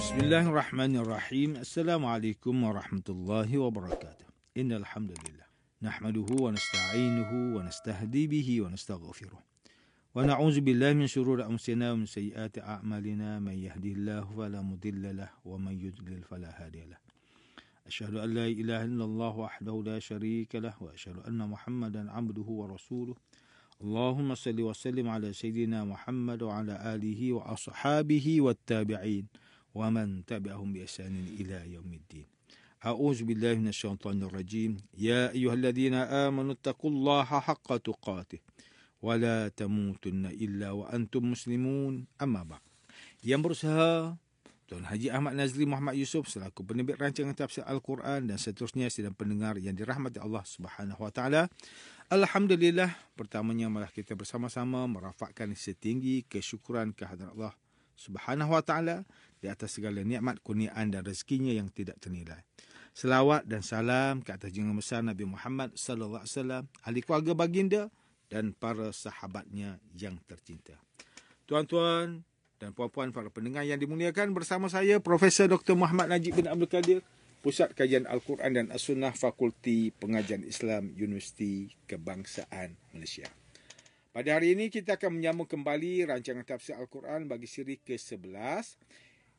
بسم الله الرحمن الرحيم السلام عليكم ورحمة الله وبركاته إن الحمد لله نحمده ونستعينه ونستهدي به ونستغفره ونعوذ بالله من شرور أنفسنا ومن سيئات أعمالنا من يهدي الله فلا مضل له ومن يضلل فلا هادي له أشهد أن لا إله إلا الله وحده لا شريك له وأشهد أن محمدا عبده ورسوله اللهم صل وسلم على سيدنا محمد وعلى آله وأصحابه والتابعين ومن تبعهم بإحسان إلى يوم الدين أعوذ بالله من الشيطان الرجيم يا أيها الذين آمنوا اتقوا الله حق تقاته ولا تموتن إلا وأنتم مسلمون أما بعد Yang berusaha Tuan Haji Ahmad Nazli Muhammad Yusuf selaku penerbit rancangan tafsir Al-Quran dan seterusnya sidang pendengar yang dirahmati Allah Subhanahu Wa Taala. Alhamdulillah pertamanya malah kita bersama-sama merafakkan setinggi kesyukuran kehadrat Allah Subhanahu Wa Taala di atas segala nikmat kurniaan dan rezekinya yang tidak ternilai. Selawat dan salam ke atas jengah besar Nabi Muhammad sallallahu alaihi wasallam, ahli keluarga baginda dan para sahabatnya yang tercinta. Tuan-tuan dan puan-puan para pendengar yang dimuliakan bersama saya Profesor Dr. Muhammad Najib bin Abdul Kadir, Pusat Kajian Al-Quran dan As-Sunnah Fakulti Pengajian Islam Universiti Kebangsaan Malaysia. Pada hari ini kita akan menyambung kembali rancangan tafsir Al-Quran bagi siri ke-11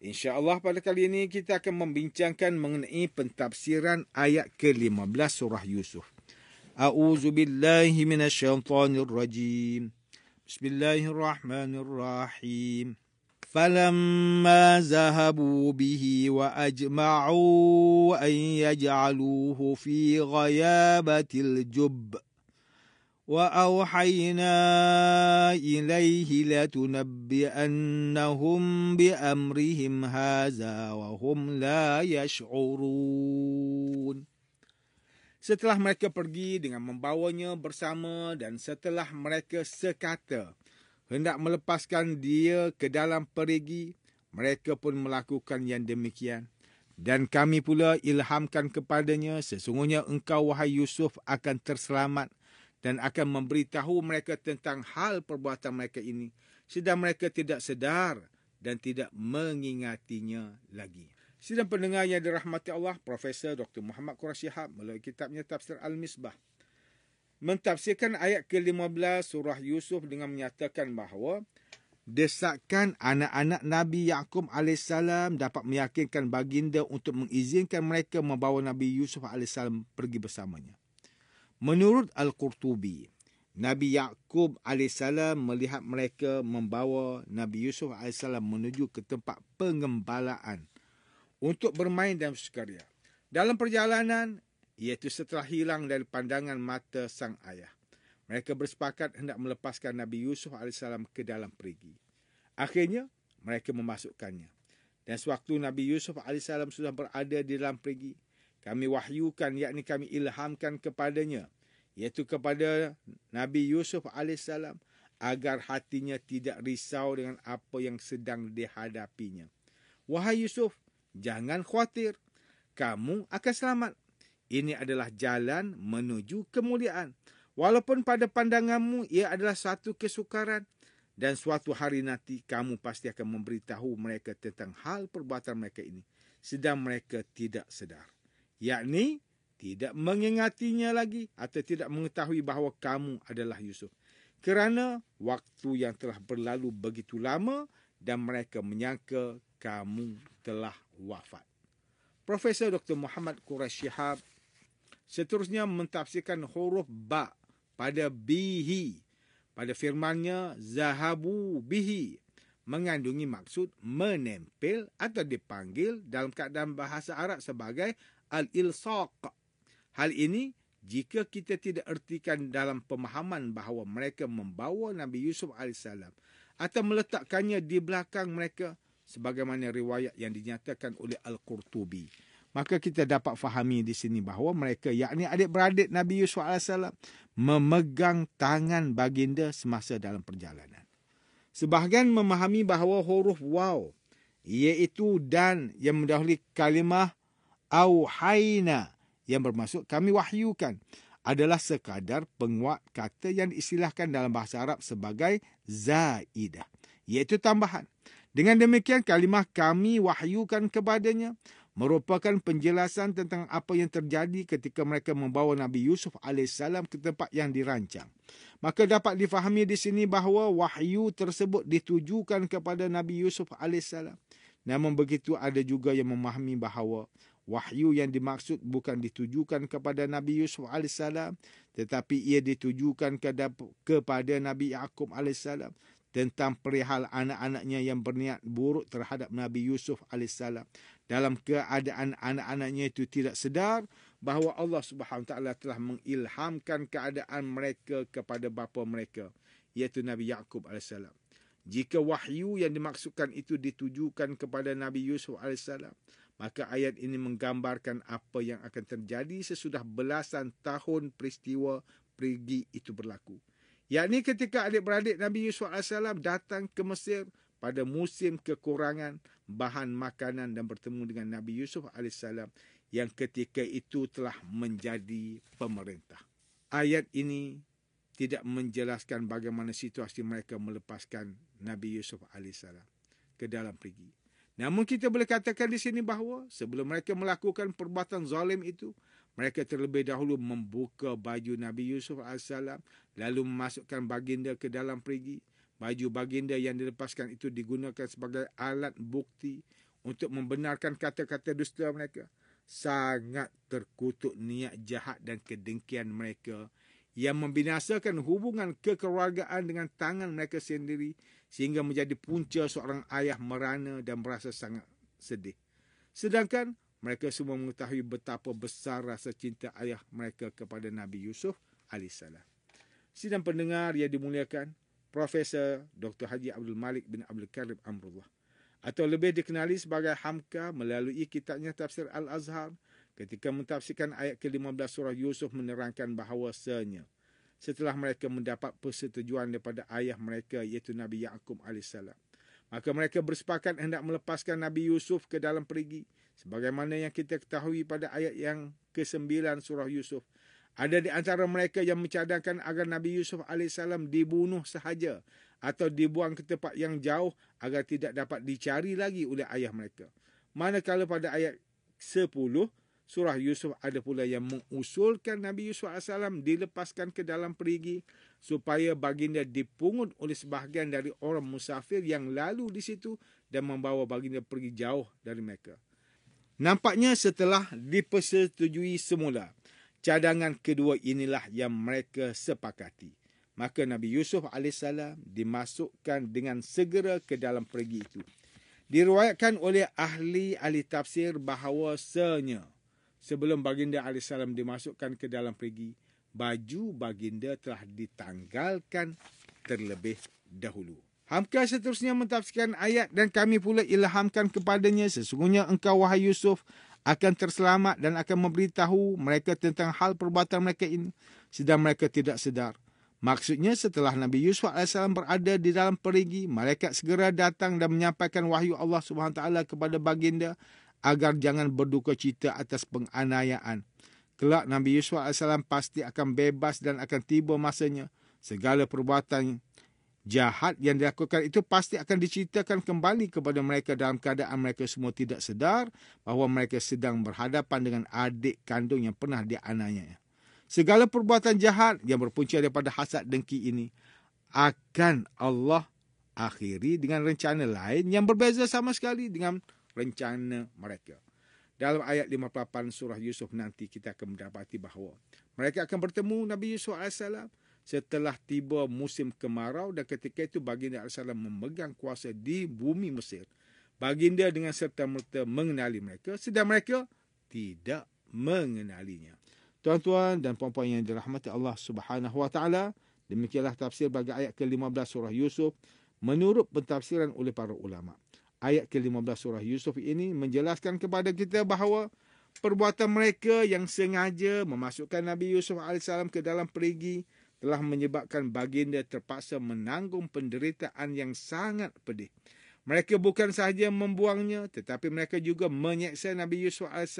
InsyaAllah pada kali ini kita akan membincangkan mengenai pentafsiran ayat ke-15 surah Yusuf. A'udzu billahi minasyaitonir rajim. Bismillahirrahmanirrahim. zahabu bihi wa ajma'u ان yaj'aluhu fi ghayabatil jubb. وأوحينا إليه لتنبئنهم بأمرهم هذا وهم لا يشعرون Setelah mereka pergi dengan membawanya bersama dan setelah mereka sekata hendak melepaskan dia ke dalam perigi, mereka pun melakukan yang demikian. Dan kami pula ilhamkan kepadanya, sesungguhnya engkau wahai Yusuf akan terselamat dan akan memberitahu mereka tentang hal perbuatan mereka ini sedang mereka tidak sedar dan tidak mengingatinya lagi. Sidang pendengar yang dirahmati Allah, Profesor Dr. Muhammad Qurashihab melalui kitabnya Tafsir Al-Misbah mentafsirkan ayat ke-15 surah Yusuf dengan menyatakan bahawa desakan anak-anak Nabi Yaakob AS dapat meyakinkan baginda untuk mengizinkan mereka membawa Nabi Yusuf AS pergi bersamanya. Menurut Al-Qurtubi, Nabi Yaakub AS melihat mereka membawa Nabi Yusuf AS menuju ke tempat pengembalaan untuk bermain dan bersukaria. Dalam perjalanan, iaitu setelah hilang dari pandangan mata sang ayah, mereka bersepakat hendak melepaskan Nabi Yusuf AS ke dalam perigi. Akhirnya, mereka memasukkannya. Dan sewaktu Nabi Yusuf AS sudah berada di dalam perigi, kami wahyukan yakni kami ilhamkan kepadanya iaitu kepada Nabi Yusuf alaihissalam agar hatinya tidak risau dengan apa yang sedang dihadapinya. Wahai Yusuf, jangan khawatir. Kamu akan selamat. Ini adalah jalan menuju kemuliaan. Walaupun pada pandanganmu ia adalah satu kesukaran. Dan suatu hari nanti kamu pasti akan memberitahu mereka tentang hal perbuatan mereka ini. Sedang mereka tidak sedar yakni tidak mengingatinya lagi atau tidak mengetahui bahawa kamu adalah Yusuf. Kerana waktu yang telah berlalu begitu lama dan mereka menyangka kamu telah wafat. Profesor Dr. Muhammad Quraish Shihab seterusnya mentafsirkan huruf ba pada bihi. Pada firmannya zahabu bihi mengandungi maksud menempel atau dipanggil dalam keadaan bahasa Arab sebagai al-ilsaq. Hal ini jika kita tidak ertikan dalam pemahaman bahawa mereka membawa Nabi Yusuf AS atau meletakkannya di belakang mereka sebagaimana riwayat yang dinyatakan oleh Al-Qurtubi. Maka kita dapat fahami di sini bahawa mereka yakni adik-beradik Nabi Yusuf AS memegang tangan baginda semasa dalam perjalanan. Sebahagian memahami bahawa huruf waw iaitu dan yang mendahului kalimah Auhaina yang bermaksud kami wahyukan adalah sekadar penguat kata yang diistilahkan dalam bahasa Arab sebagai zaidah iaitu tambahan dengan demikian kalimah kami wahyukan kepadanya merupakan penjelasan tentang apa yang terjadi ketika mereka membawa Nabi Yusuf AS ke tempat yang dirancang. Maka dapat difahami di sini bahawa wahyu tersebut ditujukan kepada Nabi Yusuf AS. Namun begitu ada juga yang memahami bahawa wahyu yang dimaksud bukan ditujukan kepada Nabi Yusuf AS, tetapi ia ditujukan kepada Nabi Yaakob AS tentang perihal anak-anaknya yang berniat buruk terhadap Nabi Yusuf AS. Dalam keadaan anak-anaknya itu tidak sedar bahawa Allah SWT telah mengilhamkan keadaan mereka kepada bapa mereka, iaitu Nabi Yaakob AS. Jika wahyu yang dimaksudkan itu ditujukan kepada Nabi Yusuf alaihissalam, Maka ayat ini menggambarkan apa yang akan terjadi sesudah belasan tahun peristiwa pergi itu berlaku. Yakni ketika adik-beradik Nabi Yusuf AS datang ke Mesir pada musim kekurangan bahan makanan dan bertemu dengan Nabi Yusuf AS yang ketika itu telah menjadi pemerintah. Ayat ini tidak menjelaskan bagaimana situasi mereka melepaskan Nabi Yusuf AS ke dalam pergi. Namun kita boleh katakan di sini bahawa sebelum mereka melakukan perbuatan zalim itu, mereka terlebih dahulu membuka baju Nabi Yusuf AS lalu memasukkan baginda ke dalam perigi. Baju baginda yang dilepaskan itu digunakan sebagai alat bukti untuk membenarkan kata-kata dusta mereka. Sangat terkutuk niat jahat dan kedengkian mereka yang membinasakan hubungan kekeluargaan dengan tangan mereka sendiri sehingga menjadi punca seorang ayah merana dan merasa sangat sedih. Sedangkan mereka semua mengetahui betapa besar rasa cinta ayah mereka kepada Nabi Yusuf AS. Sidang pendengar yang dimuliakan, Profesor Dr. Haji Abdul Malik bin Abdul Karim Amrullah atau lebih dikenali sebagai Hamka melalui kitabnya Tafsir Al-Azhar ketika mentafsirkan ayat ke-15 surah Yusuf menerangkan bahawasanya. Sebenarnya, setelah mereka mendapat persetujuan daripada ayah mereka iaitu Nabi Yaakob AS. Maka mereka bersepakat hendak melepaskan Nabi Yusuf ke dalam perigi. Sebagaimana yang kita ketahui pada ayat yang ke-9 surah Yusuf. Ada di antara mereka yang mencadangkan agar Nabi Yusuf AS dibunuh sahaja atau dibuang ke tempat yang jauh agar tidak dapat dicari lagi oleh ayah mereka. Manakala pada ayat 10, Surah Yusuf ada pula yang mengusulkan Nabi Yusuf AS dilepaskan ke dalam perigi supaya baginda dipungut oleh sebahagian dari orang musafir yang lalu di situ dan membawa baginda pergi jauh dari mereka. Nampaknya setelah dipersetujui semula, cadangan kedua inilah yang mereka sepakati. Maka Nabi Yusuf AS dimasukkan dengan segera ke dalam perigi itu. Diruayatkan oleh ahli-ahli tafsir bahawa senyum Sebelum baginda AS dimasukkan ke dalam perigi, baju baginda telah ditanggalkan terlebih dahulu. Hamka seterusnya mentafsikan ayat dan kami pula ilhamkan kepadanya sesungguhnya engkau wahai Yusuf akan terselamat dan akan memberitahu mereka tentang hal perbuatan mereka ini sedang mereka tidak sedar. Maksudnya setelah Nabi Yusuf AS berada di dalam perigi, malaikat segera datang dan menyampaikan wahyu Allah Subhanahu kepada baginda agar jangan berduka cita atas penganiayaan, Kelak Nabi Yusuf AS pasti akan bebas dan akan tiba masanya. Segala perbuatan jahat yang dilakukan itu pasti akan diceritakan kembali kepada mereka dalam keadaan mereka semua tidak sedar bahawa mereka sedang berhadapan dengan adik kandung yang pernah dianaya. Segala perbuatan jahat yang berpunca daripada hasad dengki ini akan Allah akhiri dengan rencana lain yang berbeza sama sekali dengan rencana mereka. Dalam ayat 58 surah Yusuf nanti kita akan mendapati bahawa mereka akan bertemu Nabi Yusuf AS setelah tiba musim kemarau dan ketika itu baginda AS memegang kuasa di bumi Mesir. Baginda dengan serta-merta mengenali mereka sedang mereka tidak mengenalinya. Tuan-tuan dan puan-puan yang dirahmati Allah Subhanahu Wa Taala, demikianlah tafsir bagi ayat ke-15 surah Yusuf menurut pentafsiran oleh para ulama ayat ke-15 surah Yusuf ini menjelaskan kepada kita bahawa perbuatan mereka yang sengaja memasukkan Nabi Yusuf AS ke dalam perigi telah menyebabkan baginda terpaksa menanggung penderitaan yang sangat pedih. Mereka bukan sahaja membuangnya tetapi mereka juga menyeksa Nabi Yusuf AS.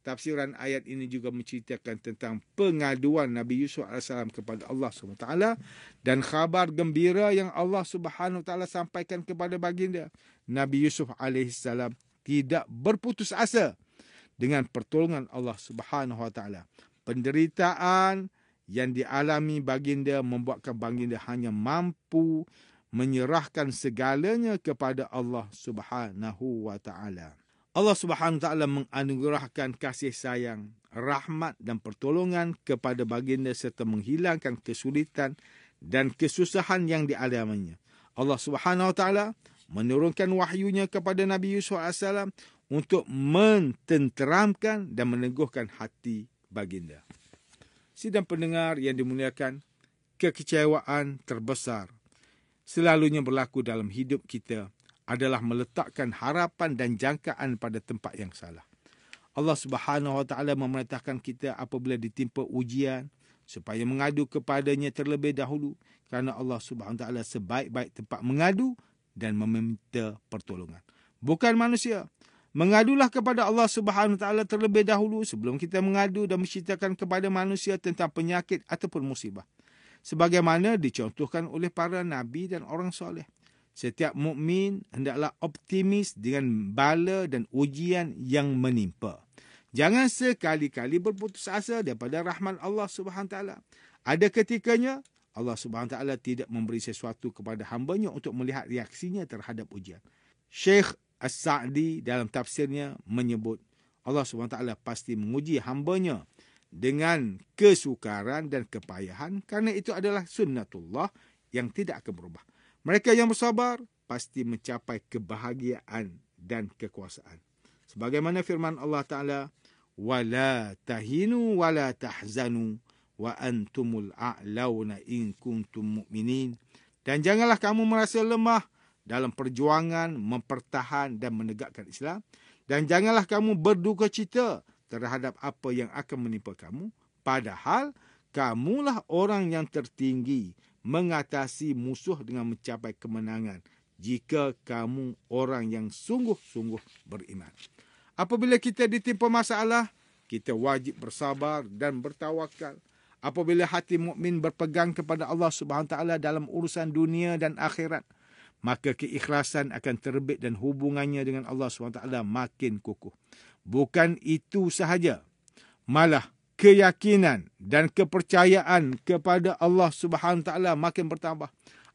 Tafsiran ayat ini juga menceritakan tentang pengaduan Nabi Yusuf AS kepada Allah SWT dan khabar gembira yang Allah SWT sampaikan kepada baginda Nabi Yusuf alaihissalam tidak berputus asa dengan pertolongan Allah Subhanahu Penderitaan yang dialami baginda membuatkan baginda hanya mampu menyerahkan segalanya kepada Allah Subhanahu Wa Taala. Allah Subhanahu Wa Taala menganugerahkan kasih sayang, rahmat dan pertolongan kepada baginda serta menghilangkan kesulitan dan kesusahan yang dialaminya. Allah Subhanahu Wa Taala menurunkan wahyunya kepada Nabi Yusuf AS untuk mententeramkan dan meneguhkan hati baginda. Sidang pendengar yang dimuliakan, kekecewaan terbesar selalunya berlaku dalam hidup kita adalah meletakkan harapan dan jangkaan pada tempat yang salah. Allah Subhanahu Wa Taala memerintahkan kita apabila ditimpa ujian supaya mengadu kepadanya terlebih dahulu kerana Allah Subhanahu Wa Taala sebaik-baik tempat mengadu dan meminta pertolongan. Bukan manusia. Mengadulah kepada Allah Subhanahu Wa Taala terlebih dahulu sebelum kita mengadu dan menceritakan kepada manusia tentang penyakit ataupun musibah. Sebagaimana dicontohkan oleh para nabi dan orang soleh. Setiap mukmin hendaklah optimis dengan bala dan ujian yang menimpa. Jangan sekali-kali berputus asa daripada rahmat Allah Subhanahu Taala. Ada ketikanya Allah Subhanahu taala tidak memberi sesuatu kepada hambanya untuk melihat reaksinya terhadap ujian. Sheikh As-Sa'di dalam tafsirnya menyebut Allah Subhanahu taala pasti menguji hambanya dengan kesukaran dan kepayahan kerana itu adalah sunnatullah yang tidak akan berubah. Mereka yang bersabar pasti mencapai kebahagiaan dan kekuasaan. Sebagaimana firman Allah Taala, "Wala tahinu wala tahzanu." wa antumul a'launa in kuntum mu'minin. Dan janganlah kamu merasa lemah dalam perjuangan mempertahankan dan menegakkan Islam. Dan janganlah kamu berduka cita terhadap apa yang akan menimpa kamu. Padahal kamulah orang yang tertinggi mengatasi musuh dengan mencapai kemenangan. Jika kamu orang yang sungguh-sungguh beriman. Apabila kita ditimpa masalah, kita wajib bersabar dan bertawakal apabila hati mukmin berpegang kepada Allah Subhanahu taala dalam urusan dunia dan akhirat maka keikhlasan akan terbit dan hubungannya dengan Allah Subhanahu taala makin kukuh bukan itu sahaja malah keyakinan dan kepercayaan kepada Allah Subhanahu taala makin bertambah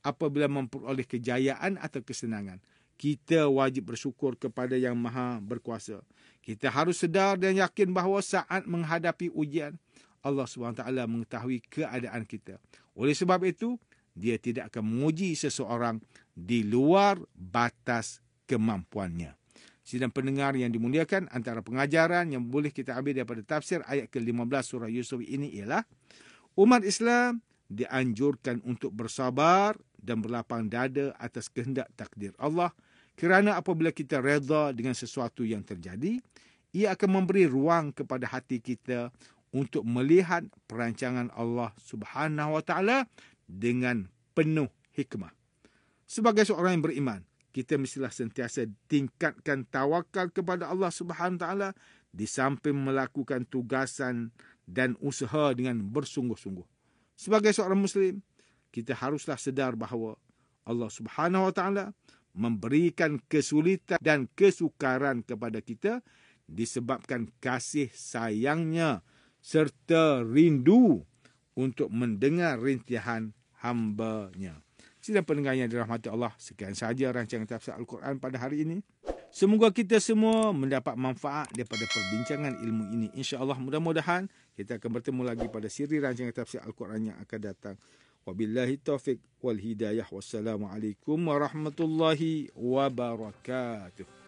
apabila memperoleh kejayaan atau kesenangan kita wajib bersyukur kepada yang maha berkuasa kita harus sedar dan yakin bahawa saat menghadapi ujian Allah SWT mengetahui keadaan kita. Oleh sebab itu, dia tidak akan menguji seseorang di luar batas kemampuannya. Sidang pendengar yang dimuliakan antara pengajaran yang boleh kita ambil daripada tafsir ayat ke-15 surah Yusuf ini ialah umat Islam dianjurkan untuk bersabar dan berlapang dada atas kehendak takdir Allah kerana apabila kita reda dengan sesuatu yang terjadi ia akan memberi ruang kepada hati kita untuk melihat perancangan Allah Subhanahu wa taala dengan penuh hikmah. Sebagai seorang yang beriman, kita mestilah sentiasa tingkatkan tawakal kepada Allah Subhanahu taala di samping melakukan tugasan dan usaha dengan bersungguh-sungguh. Sebagai seorang muslim, kita haruslah sedar bahawa Allah Subhanahu wa taala memberikan kesulitan dan kesukaran kepada kita disebabkan kasih sayangnya serta rindu untuk mendengar rintihan hamba-Nya. Sila pendengar yang dirahmati Allah, sekian sahaja rancangan tafsir Al-Quran pada hari ini. Semoga kita semua mendapat manfaat daripada perbincangan ilmu ini. InsyaAllah mudah-mudahan kita akan bertemu lagi pada siri rancangan tafsir Al-Quran yang akan datang. Wabillahi taufik wal hidayah. Wassalamualaikum warahmatullahi wabarakatuh.